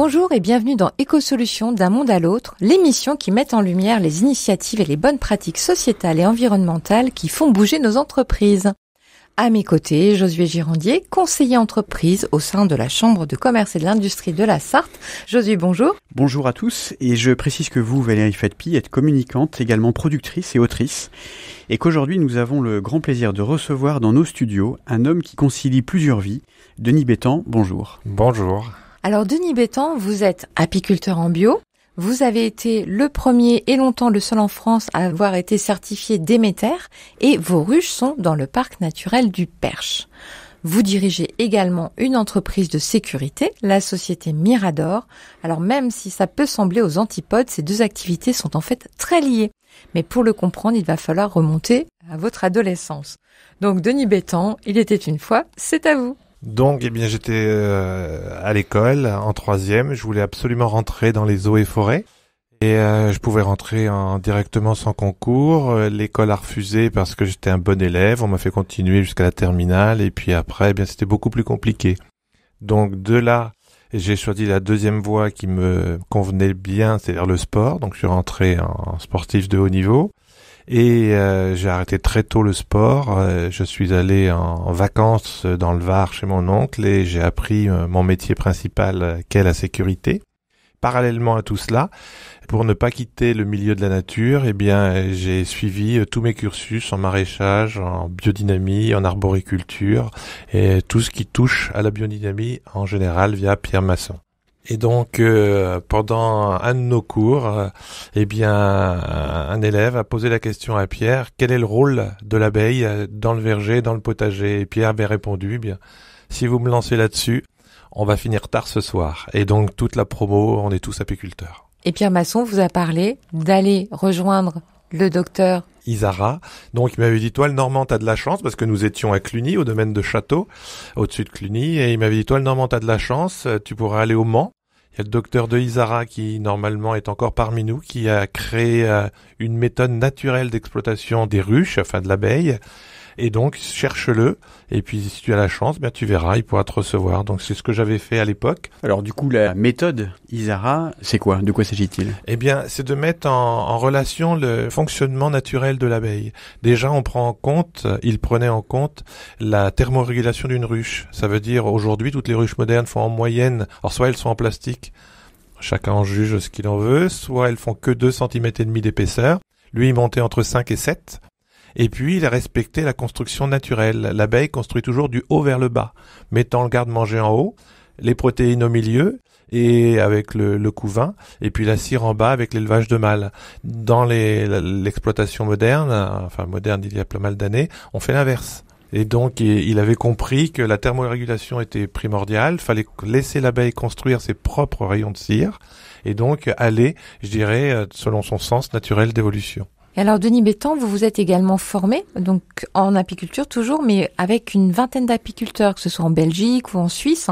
Bonjour et bienvenue dans éco d'un monde à l'autre, l'émission qui met en lumière les initiatives et les bonnes pratiques sociétales et environnementales qui font bouger nos entreprises. À mes côtés, Josué Girandier, conseiller entreprise au sein de la Chambre de commerce et de l'industrie de la Sarthe. Josué, bonjour. Bonjour à tous et je précise que vous, Valérie Fatpi, êtes communicante, également productrice et autrice et qu'aujourd'hui nous avons le grand plaisir de recevoir dans nos studios un homme qui concilie plusieurs vies, Denis Bétan, bonjour. Bonjour. Alors Denis Bétan, vous êtes apiculteur en bio. Vous avez été le premier et longtemps le seul en France à avoir été certifié Déméter et vos ruches sont dans le parc naturel du Perche. Vous dirigez également une entreprise de sécurité, la société Mirador. Alors même si ça peut sembler aux antipodes, ces deux activités sont en fait très liées. Mais pour le comprendre, il va falloir remonter à votre adolescence. Donc Denis Bétan, il était une fois, c'est à vous. Donc, eh bien, j'étais euh, à l'école en troisième. Je voulais absolument rentrer dans les eaux et forêts. Et euh, je pouvais rentrer en, directement sans concours. Euh, l'école a refusé parce que j'étais un bon élève. On m'a fait continuer jusqu'à la terminale. Et puis après, eh bien, c'était beaucoup plus compliqué. Donc, de là, j'ai choisi la deuxième voie qui me convenait bien, c'est-à-dire le sport. Donc, je suis rentré en sportif de haut niveau. Et euh, j'ai arrêté très tôt le sport. Euh, je suis allé en, vacances euh, dans le Var chez mon oncle et j'ai appris mon métier principal qu'est la sécurité. Parallèlement à tout cela, pour ne pas quitter le milieu de la nature, eh bien, j'ai suivi tous mes cursus en maraîchage, en biodynamie, en arboriculture et tout ce qui touche à la biodynamie en général via Pierre Masson. Et donc, euh, pendant un de nos cours, euh, eh bien, un élève a posé la question à Pierre quel est le rôle de l'abeille dans le verger, dans le potager Et Pierre avait répondu eh bien, si vous me lancez là-dessus, on va finir tard ce soir. Et donc, toute la promo, on est tous apiculteurs. Et Pierre Masson vous a parlé d'aller rejoindre le docteur Isara. Donc il m'avait dit toi le Normand t'as de la chance parce que nous étions à Cluny au domaine de Château au-dessus de Cluny et il m'avait dit toi le Normand t'as de la chance tu pourras aller au Mans le docteur de Isara qui normalement est encore parmi nous, qui a créé euh, une méthode naturelle d'exploitation des ruches, enfin de l'abeille, et donc, cherche-le. Et puis, si tu as la chance, ben, tu verras, il pourra te recevoir. Donc, c'est ce que j'avais fait à l'époque. Alors, du coup, la méthode Isara, c'est quoi De quoi s'agit-il Eh bien, c'est de mettre en, relation le fonctionnement naturel de l'abeille. Déjà, on prend en compte, il prenait en compte la thermorégulation d'une ruche. Ça veut dire, aujourd'hui, toutes les ruches modernes font en moyenne, alors soit elles sont en plastique, chacun en juge ce qu'il en veut, soit elles font que 2 cm et demi d'épaisseur. Lui, il montait entre 5 et 7. Et puis, il a respecté la construction naturelle. L'abeille construit toujours du haut vers le bas, mettant le garde-manger en haut, les protéines au milieu, et avec le, couvain, et puis la cire en bas avec l'élevage de mâles. Dans l'exploitation moderne, enfin moderne il y a pas mal d'années, on fait l'inverse. Et donc il avait compris que la thermorégulation était primordiale, fallait laisser l'abeille construire ses propres rayons de cire, et donc aller, je dirais, euh, selon son sens naturel d'évolution alors, Denis Bétan, vous vous êtes également formé, donc en apiculture toujours, mais avec une vingtaine d'apiculteurs, que ce soit en Belgique ou en Suisse.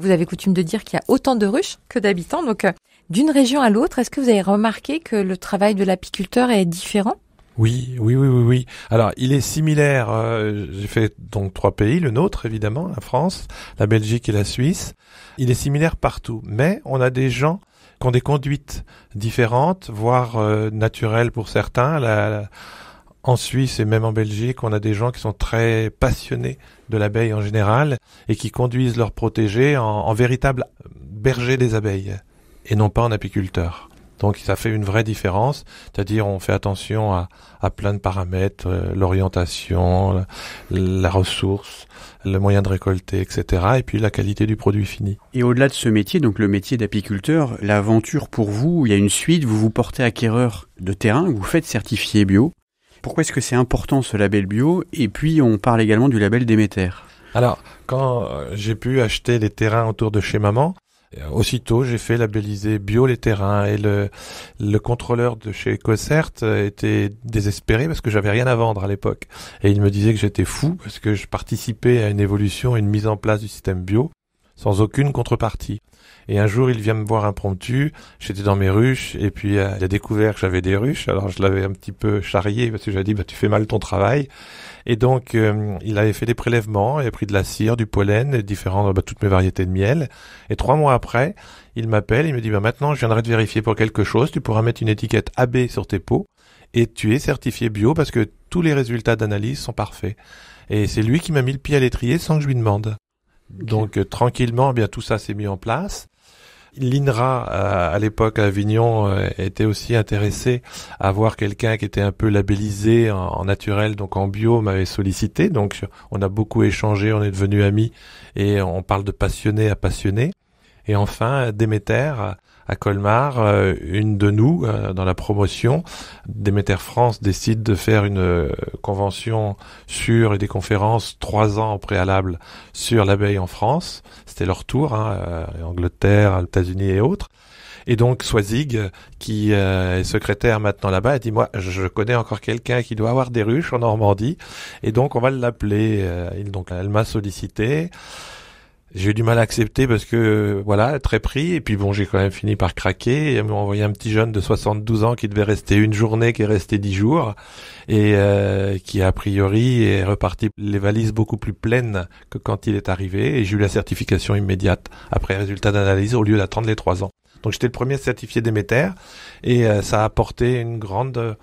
Vous avez coutume de dire qu'il y a autant de ruches que d'habitants. Donc, euh, d'une région à l'autre, est-ce que vous avez remarqué que le travail de l'apiculteur est différent oui, oui, oui, oui, Alors, il est similaire. Euh, j'ai fait donc trois pays, le nôtre évidemment, la France, la Belgique et la Suisse. Il est similaire partout, mais on a des gens qui ont des conduites différentes, voire euh, naturelles pour certains. en Suisse et même en Belgique, on a des gens qui sont très passionnés de l'abeille en général et qui conduisent leurs protégés en, véritable berger des abeilles et non pas en apiculteurs. Donc ça fait une vraie différence, c'est-à-dire on fait attention à, à plein de paramètres, euh, l'orientation, la, ressource, le moyen de récolter, etc. Et puis la qualité du produit fini. Et au-delà de ce métier, donc le métier d'apiculteur, l'aventure pour vous, il y a une suite, vous vous portez acquéreur de terrain, vous faites certifier bio. Pourquoi est-ce que c'est important ce label bio Et puis on parle également du label Déméter. Alors, quand j'ai pu acheter les terrains autour de chez maman, euh, aussitôt, j'ai fait labelliser bio les terrains et le, contrôleur de chez Ecosert euh, était désespéré parce que j'avais rien à vendre à l'époque. Et il me disait que j'étais fou parce que je participais à une évolution, et une mise en place du système bio sans aucune contrepartie. Et un jour, il vient me voir impromptu. J'étais dans mes ruches et puis euh, il a découvert que j'avais des ruches. Alors je l'avais un petit peu charrié parce que j'avais dit bah tu fais mal ton travail. Et donc euh, il avait fait des prélèvements, il a pris de la cire, du pollen, différentes bah, toutes mes variétés de miel. Et trois mois après, il m'appelle, il me dit bah maintenant je viendrai te vérifier pour quelque chose. Tu pourras mettre une étiquette AB sur tes peaux et tu es certifié bio parce que tous les résultats d'analyse sont parfaits. Et c'est lui qui m'a mis le pied à l'étrier sans que je lui demande. Donc euh, tranquillement, eh bien tout ça s'est mis en place. L'INRA, euh, à l'époque à Avignon, euh, était aussi intéressé à voir quelqu'un qui était un peu labellisé en, naturel, donc en bio, m'avait sollicité. Donc on a beaucoup échangé, on est devenus amis et on parle de passionné à passionné. Et enfin, Déméter, à Colmar, euh, une de nous euh, dans la promotion Demeter France décide de faire une euh, convention sur et des conférences trois ans au préalable sur l'abeille en France. C'était leur tour, hein, Angleterre, États-Unis et autres. Et donc Swazig, qui est secrétaire maintenant là-bas, a dit moi je connais encore quelqu'un qui doit avoir des ruches en Normandie, et donc on va l'appeler. il donc elle m'a sollicité j'ai eu du mal à accepter parce que euh, voilà, très pris. Et puis bon, j'ai quand même fini par craquer. Et ils envoyé un petit jeune de 72 ans qui devait rester une journée, qui est resté dix jours, et euh, qui a priori est reparti les valises beaucoup plus pleines que quand il est arrivé. Et j'ai eu la certification immédiate après résultat d'analyse au lieu d'attendre les trois ans. Donc j'étais le premier certifié d'émetteur et euh, ça a apporté une grande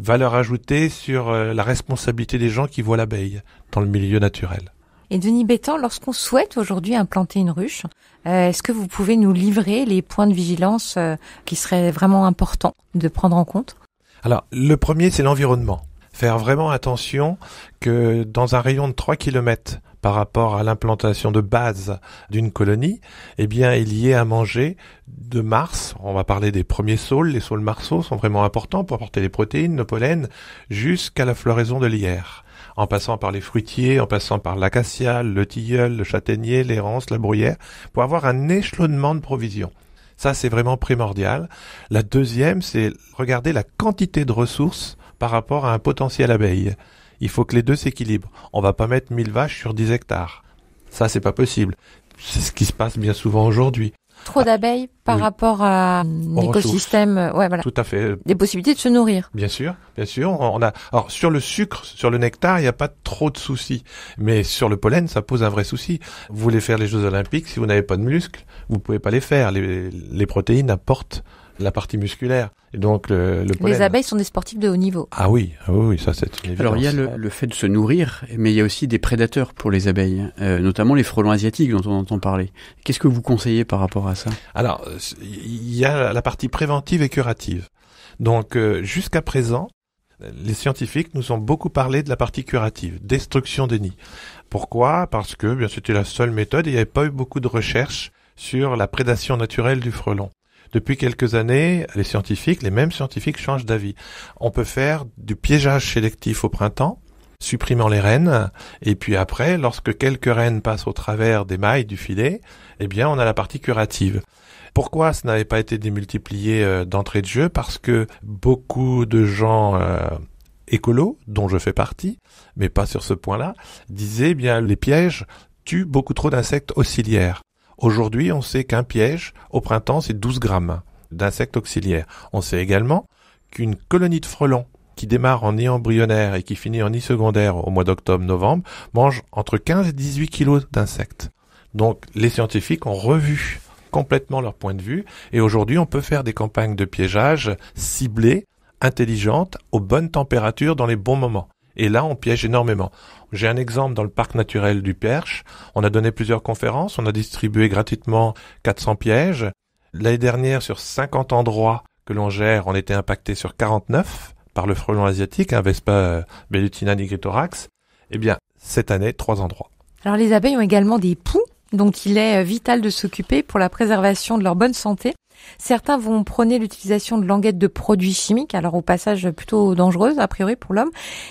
valeur ajoutée sur la responsabilité des gens qui voient l'abeille dans le milieu naturel. Et Denis Bétan, lorsqu'on souhaite aujourd'hui implanter une ruche, euh, est-ce que vous pouvez nous livrer les points de vigilance euh, qui seraient vraiment importants de prendre en compte Alors, le premier, c'est l'environnement. Faire vraiment attention que dans un rayon de 3 km, par rapport à l'implantation de base d'une colonie, eh bien, il y ait à manger de mars. On va parler des premiers saules. Les saules marceaux sont vraiment importants pour apporter les protéines, nos pollen, jusqu'à la floraison de l'hier en passant par les fruitiers, en passant par l'acacia, le tilleul, le châtaignier, l'érance, la bruyère, pour avoir un échelonnement de provisions. Ça, c'est vraiment primordial. La deuxième, c'est regarder la quantité de ressources par rapport à un potentiel abeille. Il faut que les deux s'équilibrent. On va pas mettre 1000 vaches sur 10 hectares. Ça, c'est pas possible. C'est ce qui se passe bien souvent aujourd'hui. Trop ah. d'abeilles par rapport à l'écosystème. Euh, ouais, voilà. Tout à fait. Des possibilités de se nourrir. Bien sûr, bien sûr. On a, alors, sur le sucre, sur le nectar, il n'y a pas trop de soucis. Mais sur le pollen, ça pose un vrai souci. Vous voulez faire les Jeux Olympiques, si vous n'avez pas de muscles, vous pouvez pas les faire. les protéines apportent la partie musculaire. Et donc le, le Les abeilles sont des sportifs de haut niveau. Ah oui, ah oui, ça c'est une évidence. Alors il y a le, fait de se nourrir, mais il y a aussi des prédateurs pour les abeilles, euh, notamment les frelons asiatiques dont on entend parler. Qu'est-ce que vous conseillez par rapport à ça Alors il y a la partie préventive et curative. Donc euh, jusqu'à présent, les scientifiques nous ont beaucoup parlé de la partie curative, destruction des nids. Pourquoi Parce que bien c'était la seule méthode il n'y avait pas eu beaucoup de recherches sur la prédation naturelle du frelon. Depuis quelques années, les scientifiques, les mêmes scientifiques changent d'avis. On peut faire du piégeage sélectif au printemps, supprimant les rennes, et puis après, lorsque quelques rennes passent au travers des mailles du filet, eh bien, on a la partie curative. Pourquoi ce n'avait pas été démultiplié euh, d'entrée de jeu Parce que beaucoup de gens euh, écolos, dont je fais partie, mais pas sur ce point-là, disaient eh bien les pièges tuent beaucoup trop d'insectes auxiliaires. Aujourd'hui, on sait qu'un piège, au printemps, c'est 12 grammes d'insectes auxiliaires. On sait également qu'une colonie de frelons qui démarre en nid embryonnaire et qui finit en nid secondaire au mois d'octobre-novembre mange entre 15 et 18 kilos d'insectes. Donc les scientifiques ont revu complètement leur point de vue et aujourd'hui on peut faire des campagnes de piégeage ciblées, intelligentes, aux bonnes températures dans les bons moments. Et là, on piège énormément. J'ai un exemple dans le parc naturel du Perche. On a donné plusieurs conférences, on a distribué gratuitement 400 pièges. L'année dernière, sur 50 endroits que l'on gère, on était impacté sur 49 par le frelon asiatique, un Vespa euh, Bellutina nigritorax. Eh bien, cette année, trois endroits. Alors les abeilles ont également des poux, donc il est euh, vital de s'occuper pour la préservation de leur bonne santé. Certains vont prôner l'utilisation de languettes de produits chimiques, alors au passage plutôt dangereuses a priori pour l'homme,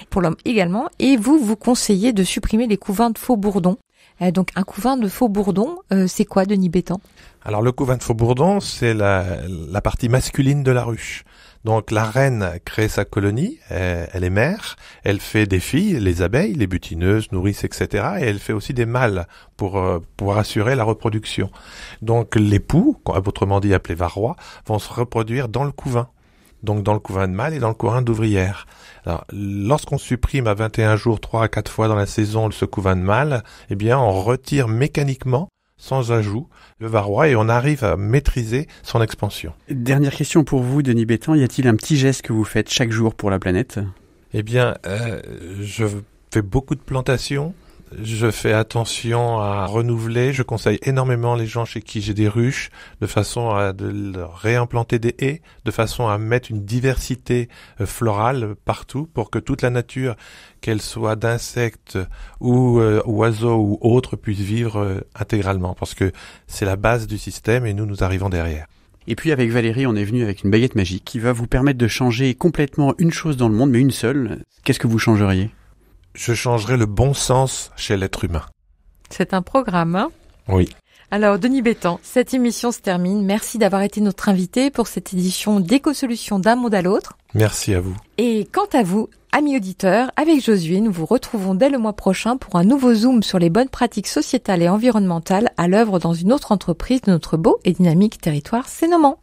pour l'homme également. Et vous, vous conseillez de supprimer les couvains de faux bourdons. Euh, donc un couvain de faux bourdons euh, c'est quoi, Denis Bétan Alors le couvain de faux bourdons c'est la, la partie masculine de la ruche. Donc la reine crée sa colonie, elle est mère, elle fait des filles, les abeilles, les butineuses, nourrices, etc. Et elle fait aussi des mâles pour, euh, pour assurer la reproduction. Donc les l'époux, autrement dit appelé varrois, vont se reproduire dans le couvain donc dans le couvain de mâles et dans le couvain d'ouvrières. lorsqu'on supprime à 21 jours 3 à 4 fois dans la saison ce couvain de mâles, eh bien, on retire mécaniquement sans ajout le varroa, et on arrive à maîtriser son expansion. Dernière question pour vous, Denis Bétan. Y a-t-il un petit geste que vous faites chaque jour pour la planète Eh bien, euh, je fais beaucoup de plantations. Je fais attention à renouveler. Je conseille énormément les gens chez qui j'ai des ruches de façon à réimplanter des haies, de façon à mettre une diversité euh, florale partout pour que toute la nature, qu'elle soit d'insectes ou euh, oiseaux ou autres, puisse vivre euh, intégralement parce que c'est la base du système et nous, nous arrivons derrière. Et puis avec Valérie, on est venu avec une baguette magique qui va vous permettre de changer complètement une chose dans le monde, mais une seule. Qu'est-ce que vous changeriez je changerai le bon sens chez l'être humain. C'est un programme, hein Oui. Alors, Denis Bétan, cette émission se termine. Merci d'avoir été notre invité pour cette édition d'éco-solutions d'un monde à l'autre. Merci à vous. Et quant à vous, amis auditeurs, avec Josué, nous vous retrouvons dès le mois prochain pour un nouveau Zoom sur les bonnes pratiques sociétales et environnementales à l'œuvre dans une autre entreprise de notre beau et dynamique territoire sénomant.